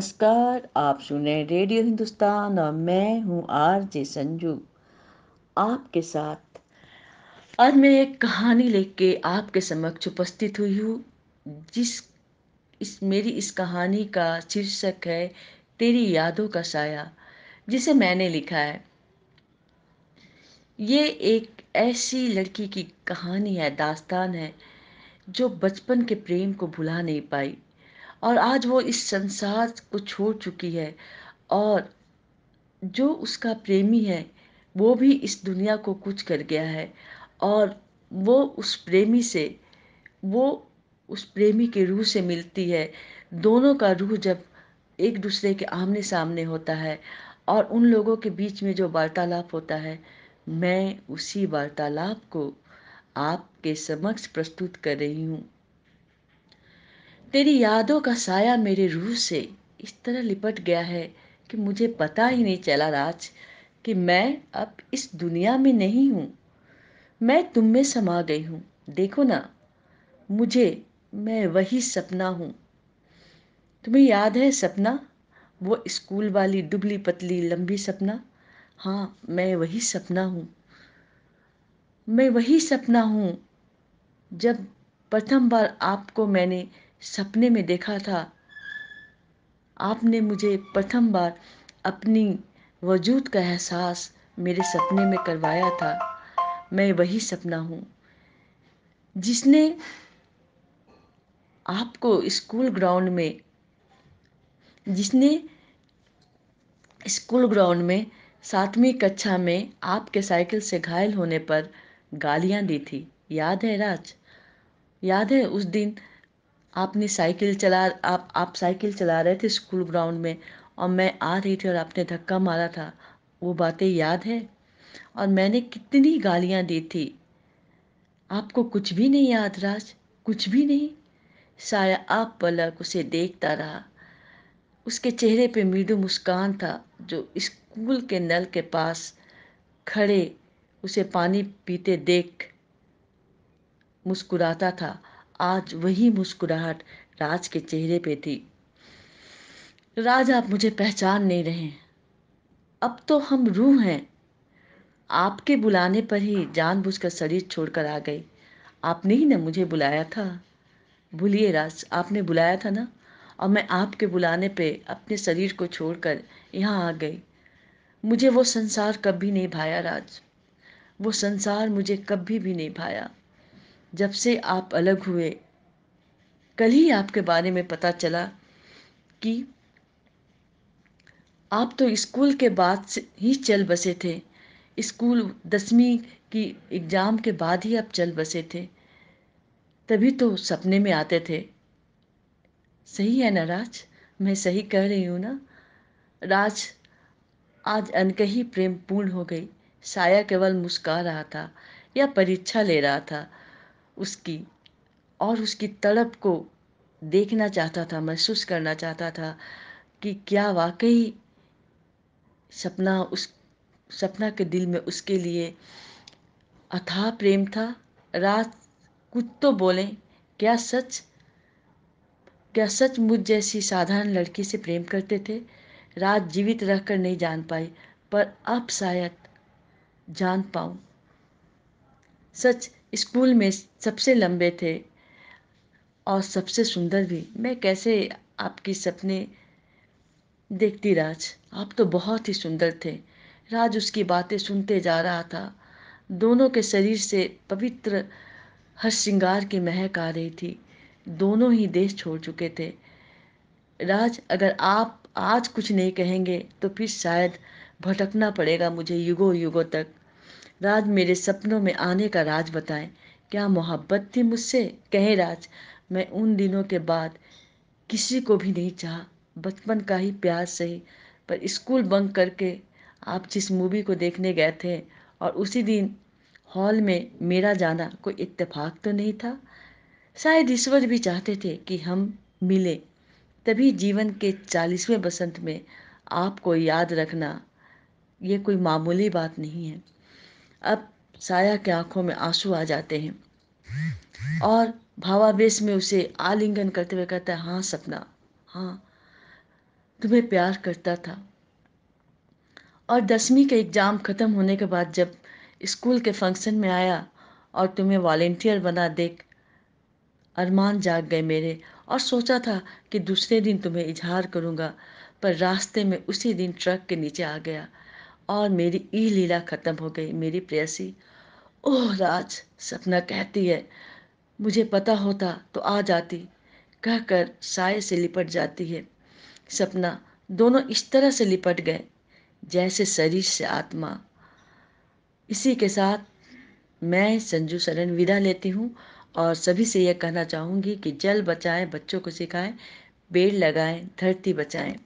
नमस्कार आप सुन रहे रेडियो हिंदुस्तान और मैं हूं जे संजू आपके साथ आज मैं एक कहानी लेके आपके समक्ष उपस्थित हुई हूँ जिस इस मेरी इस कहानी का शीर्षक है तेरी यादों का साया जिसे मैंने लिखा है ये एक ऐसी लड़की की कहानी है दास्तान है जो बचपन के प्रेम को भुला नहीं पाई और आज वो इस संसार को छोड़ चुकी है और जो उसका प्रेमी है वो भी इस दुनिया को कुछ कर गया है और वो उस प्रेमी से वो उस प्रेमी के रूह से मिलती है दोनों का रूह जब एक दूसरे के आमने सामने होता है और उन लोगों के बीच में जो वार्तालाप होता है मैं उसी वार्तालाप को आपके समक्ष प्रस्तुत कर रही हूँ तेरी यादों का साया मेरे रूह से इस तरह लिपट गया है कि मुझे पता ही नहीं चला राज कि मैं अब इस दुनिया में नहीं हूँ मैं तुम में समा गई हूँ देखो ना मुझे मैं वही सपना हूँ तुम्हें याद है सपना वो स्कूल वाली दुबली पतली लंबी सपना हाँ मैं वही सपना हूँ मैं वही सपना हूँ जब प्रथम बार आपको मैंने सपने में देखा था आपने मुझे प्रथम बार अपनी वजूद का एहसास मेरे सपने में करवाया था मैं वही सपना हूँ जिसने आपको स्कूल ग्राउंड में जिसने स्कूल ग्राउंड में सातवीं कक्षा में आपके साइकिल से घायल होने पर गालियाँ दी थी याद है राज याद है उस दिन आपने साइकिल चला आप आप साइकिल चला रहे थे स्कूल ग्राउंड में और मैं आ रही थी और आपने धक्का मारा था वो बातें याद है और मैंने कितनी गालियाँ दी थी आपको कुछ भी नहीं याद राज कुछ भी नहीं साया आप पलक उसे देखता रहा उसके चेहरे पे मीडू मुस्कान था जो स्कूल के नल के पास खड़े उसे पानी पीते देख मुस्कुराता था आज वही मुस्कुराहट राज के चेहरे पे थी राज आप मुझे पहचान नहीं रहे अब तो हम रूह हैं आपके बुलाने पर ही जानबूझकर शरीर छोड़कर आ गई आपने ही ना मुझे बुलाया था भूलिए राज आपने बुलाया था ना और मैं आपके बुलाने पे अपने शरीर को छोड़कर यहाँ आ गई मुझे वो संसार कभी नहीं भाया राज वो संसार मुझे कभी भी नहीं भाया जब से आप अलग हुए कल ही आपके बारे में पता चला कि आप तो स्कूल के बाद से ही चल बसे थे स्कूल दसवीं की एग्ज़ाम के बाद ही आप चल बसे थे तभी तो सपने में आते थे सही है ना राज मैं सही कह रही हूँ ना राज आज अनकही प्रेम पूर्ण हो गई साया केवल मुस्का रहा था या परीक्षा ले रहा था उसकी और उसकी तड़प को देखना चाहता था महसूस करना चाहता था कि क्या वाकई सपना उस सपना के दिल में उसके लिए अथाह प्रेम था रात कुछ तो बोले क्या सच क्या सच मुझ जैसी साधारण लड़की से प्रेम करते थे रात जीवित रहकर नहीं जान पाई पर अब शायद जान पाऊँ सच स्कूल में सबसे लंबे थे और सबसे सुंदर भी मैं कैसे आपकी सपने देखती राज आप तो बहुत ही सुंदर थे राज उसकी बातें सुनते जा रहा था दोनों के शरीर से पवित्र हर श्रृंगार की महक आ रही थी दोनों ही देश छोड़ चुके थे राज अगर आप आज कुछ नहीं कहेंगे तो फिर शायद भटकना पड़ेगा मुझे युगों युगों तक राज मेरे सपनों में आने का राज बताएं क्या मोहब्बत थी मुझसे कहे राज मैं उन दिनों के बाद किसी को भी नहीं चाहा बचपन का ही प्यार सही पर स्कूल बंक करके आप जिस मूवी को देखने गए थे और उसी दिन हॉल में मेरा जाना कोई इत्तेफाक तो नहीं था शायद ईश्वर भी चाहते थे कि हम मिले तभी जीवन के चालीसवें बसंत में आपको याद रखना ये कोई मामूली बात नहीं है अब साया के आंखों में आंसू आ जाते हैं और भावावेश में उसे आलिंगन करते हुए कहता है हाँ सपना हाँ तुम्हें प्यार करता था और दसवीं के एग्ज़ाम ख़त्म होने के बाद जब स्कूल के फंक्शन में आया और तुम्हें वॉल्टियर बना देख अरमान जाग गए मेरे और सोचा था कि दूसरे दिन तुम्हें इजहार करूँगा पर रास्ते में उसी दिन ट्रक के नीचे आ गया और मेरी ई लीला खत्म हो गई मेरी प्रेयसी ओह राज सपना कहती है मुझे पता होता तो आ जाती कहकर साय से लिपट जाती है सपना दोनों इस तरह से लिपट गए जैसे शरीर से आत्मा इसी के साथ मैं संजू शरण विदा लेती हूँ और सभी से यह कहना चाहूँगी कि जल बचाएं बच्चों को सिखाएं पेड़ लगाएं धरती बचाएं